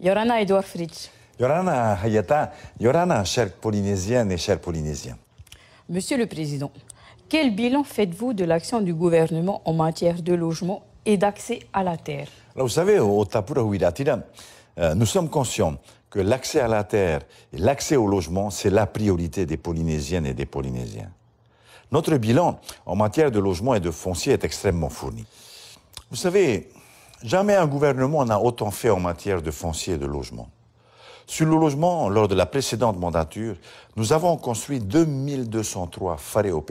Yorana Edouard Yorana Hayata, Yorana, chère Polynésienne et chers Polynésiens. Monsieur le Président, quel bilan faites-vous de l'action du gouvernement en matière de logement et d'accès à la terre Vous savez, au Tapura Huiratira, euh, nous sommes conscients que l'accès à la terre et l'accès au logement, c'est la priorité des Polynésiennes et des Polynésiens. Notre bilan en matière de logement et de foncier est extrêmement fourni. Vous savez, Jamais un gouvernement n'a autant fait en matière de foncier et de logement. Sur le logement, lors de la précédente mandature, nous avons construit 2203 farés au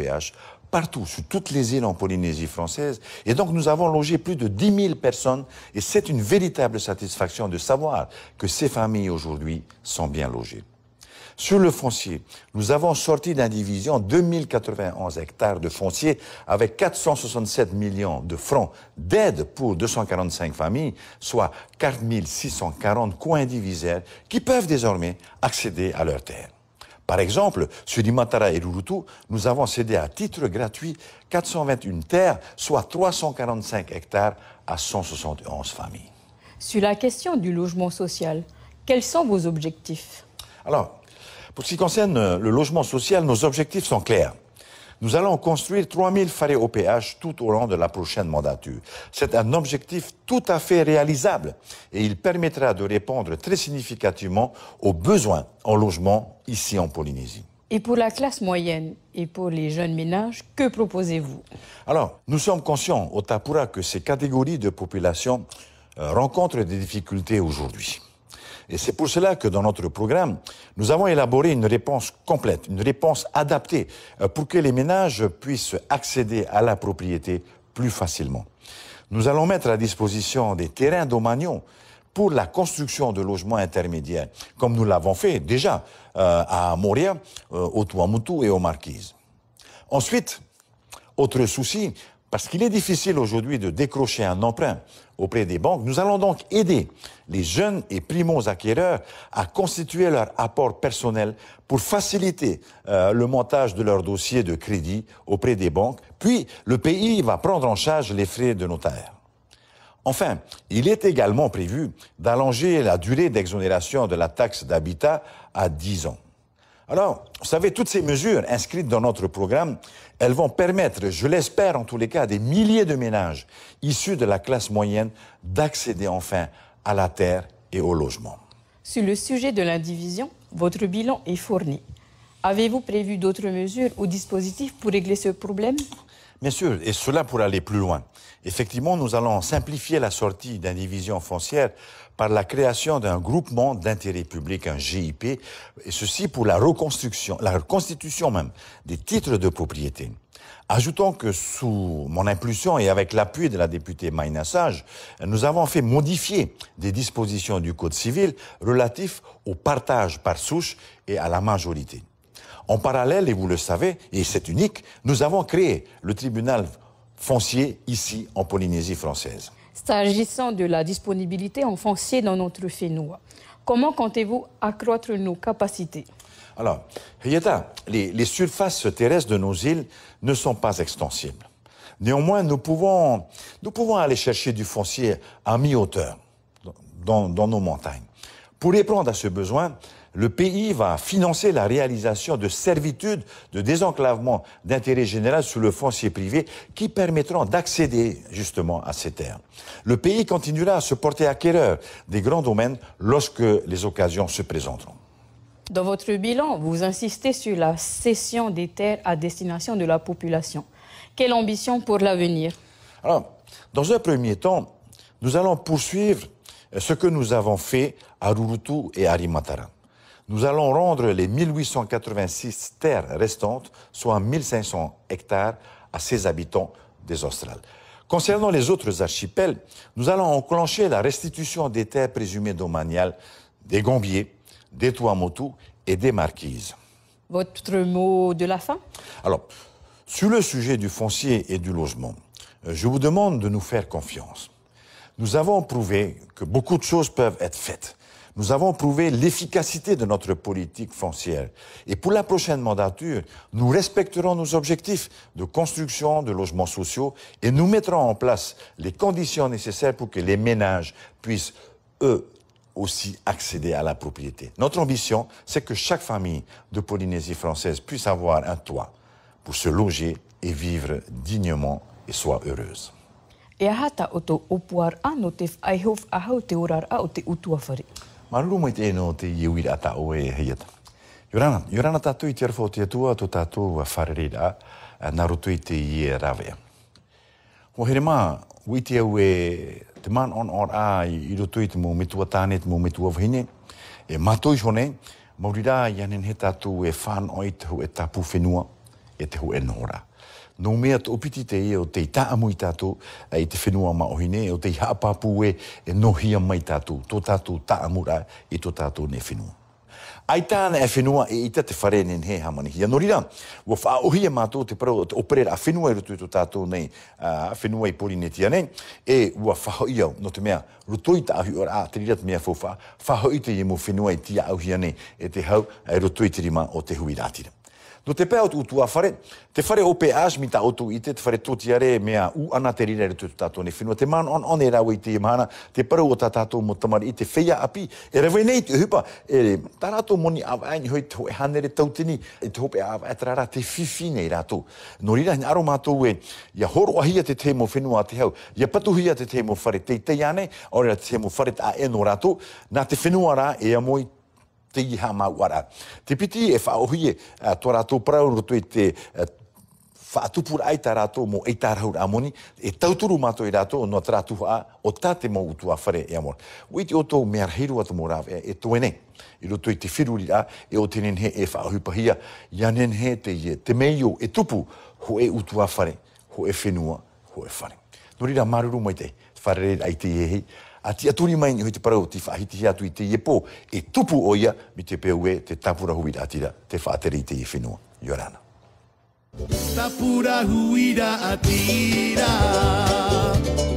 partout, sur toutes les îles en Polynésie française. Et donc, nous avons logé plus de 10 000 personnes. Et c'est une véritable satisfaction de savoir que ces familles aujourd'hui sont bien logées. Sur le foncier, nous avons sorti d'indivision 2091 hectares de foncier avec 467 millions de francs d'aide pour 245 familles, soit 4640 coins coins qui peuvent désormais accéder à leurs terres. Par exemple, sur Imatara et Rurutu, nous avons cédé à titre gratuit 421 terres, soit 345 hectares à 171 familles. Sur la question du logement social, quels sont vos objectifs Alors, pour ce qui concerne euh, le logement social, nos objectifs sont clairs. Nous allons construire 3000 farés OPH tout au long de la prochaine mandature. C'est un objectif tout à fait réalisable et il permettra de répondre très significativement aux besoins en logement ici en Polynésie. Et pour la classe moyenne et pour les jeunes ménages, que proposez-vous Alors, nous sommes conscients au Tapura que ces catégories de population euh, rencontrent des difficultés aujourd'hui. Et c'est pour cela que dans notre programme, nous avons élaboré une réponse complète, une réponse adaptée euh, pour que les ménages puissent accéder à la propriété plus facilement. Nous allons mettre à disposition des terrains domaniaux pour la construction de logements intermédiaires, comme nous l'avons fait déjà euh, à Moria, euh, au Tuamutu et aux Marquises. Ensuite, autre souci, parce qu'il est difficile aujourd'hui de décrocher un emprunt auprès des banques. Nous allons donc aider les jeunes et primos acquéreurs à constituer leur apport personnel pour faciliter euh, le montage de leur dossier de crédit auprès des banques. Puis, le pays va prendre en charge les frais de notaire. Enfin, il est également prévu d'allonger la durée d'exonération de la taxe d'habitat à 10 ans. Alors, vous savez, toutes ces mesures inscrites dans notre programme, elles vont permettre, je l'espère en tous les cas, à des milliers de ménages issus de la classe moyenne d'accéder enfin à la terre et au logement. Sur le sujet de l'indivision, votre bilan est fourni. Avez-vous prévu d'autres mesures ou dispositifs pour régler ce problème Bien sûr, et cela pour aller plus loin. Effectivement, nous allons simplifier la sortie d'indivision division foncière par la création d'un groupement d'intérêt public, un GIP, et ceci pour la reconstruction, la reconstitution même des titres de propriété. Ajoutons que sous mon impulsion et avec l'appui de la députée Maïna Sage, nous avons fait modifier des dispositions du Code civil relatifs au partage par souche et à la majorité. En parallèle, et vous le savez, et c'est unique, nous avons créé le tribunal foncier ici en Polynésie française. S'agissant de la disponibilité en foncier dans notre fénois, comment comptez-vous accroître nos capacités Alors, Yeta, les, surfaces terrestres de nos îles ne sont pas extensibles. Néanmoins, nous pouvons, nous pouvons aller chercher du foncier à mi-hauteur dans, dans, nos montagnes. Pour répondre à ce besoin, le pays va financer la réalisation de servitudes de désenclavement d'intérêt général sur le foncier privé qui permettront d'accéder justement à ces terres. Le pays continuera à se porter acquéreur des grands domaines lorsque les occasions se présenteront. Dans votre bilan, vous insistez sur la cession des terres à destination de la population. Quelle ambition pour l'avenir Alors, dans un premier temps, nous allons poursuivre ce que nous avons fait à Rurutu et à Rimatara. Nous allons rendre les 1886 terres restantes, soit 1500 hectares, à ces habitants des Australes. Concernant les autres archipels, nous allons enclencher la restitution des terres présumées domaniales des Gambiers, des Tuamotu et des Marquises. Votre mot de la fin Alors, sur le sujet du foncier et du logement, euh, je vous demande de nous faire confiance. Nous avons prouvé que beaucoup de choses peuvent être faites. Nous avons prouvé l'efficacité de notre politique foncière. Et pour la prochaine mandature, nous respecterons nos objectifs de construction de logements sociaux et nous mettrons en place les conditions nécessaires pour que les ménages puissent, eux, aussi accéder à la propriété. Notre ambition, c'est que chaque famille de Polynésie française puisse avoir un toit pour se loger et vivre dignement et soit heureuse. Maruru mai tēnō te iwi rā tā oe e heiata. Yorana, yorana tātou i te arafo te atua, tu tātou a whare na rutu i te ie rāwea. Ho here mā, ui te au e te man on or a i rutu i te mō metua tāne, te mō metua vahine, e mātou i hone, maurira i anen he tātou e whan oi te hu e tapu whenua, e te hu e nōra no mea to opiti te e o te ta amui tātou e te whenua ma ohine o te haapapu e, e nohi nohia mai tātou tō tātou ta amura e tō tātou ne whenua. Ai tāna e whenua e ita te whare nen he hamanihi. Ano rira, wa wha ohi e mātou te parau te operera a whenua i rutu i tō tātou nei, a whenua i pori ne tia nei, e ua whaho i au, no te mea, rutu i ta ahi ora a te rirat mea fōwha, whaho i te i mō whenua i tia auhi ane e te hau, e rutu te rima o te hui rātira. Do te pea u utu afare, te fare ope as mi ta utu ite, te fare toti are mea u ana te rira re tutu tātou ne whenua, te man on on e rau i te imahana, te paru o ta tātou mo tamari i te feia api, e rewe nei te hupa, e re, ta rātou moni awa aini hoi te hoi e hanere tautini, e te hope awa atara e rā te fifi nei rātou. No rira hini aro mātou e, ia horo ahia te te mo whenua te hau, ia patuhia te te mo whare teitei ane, te te mo whare ta e no rātou, na te whenua rā e amoi te i ha mauara. Te piti e whaohie uh, tō rātou parau roto i te uh, whaatupura ai tā rātou mō ei tā rahura amoni, e tauturu mātou i rātou no tā rātou a o tā te mō utu a whare e amon. Ui te oto mea rheirua tō mō rāwe e tōenei, i roto i te whiruri a e o tenen he e whaahupahia, ia nen he te ie, te meio e tupu ho e utu a whare, ho e whenua, ho e whare. Nō rira maruru mai te, whare rei ai te iehi, a ti atu ni maini hoi te parau ti whaahiti atu i te iepo e tupu o ia mi te peue te tapura huira atira te whaatere i te iwhenua. Iorana. Tapura huira atira Tapura huira atira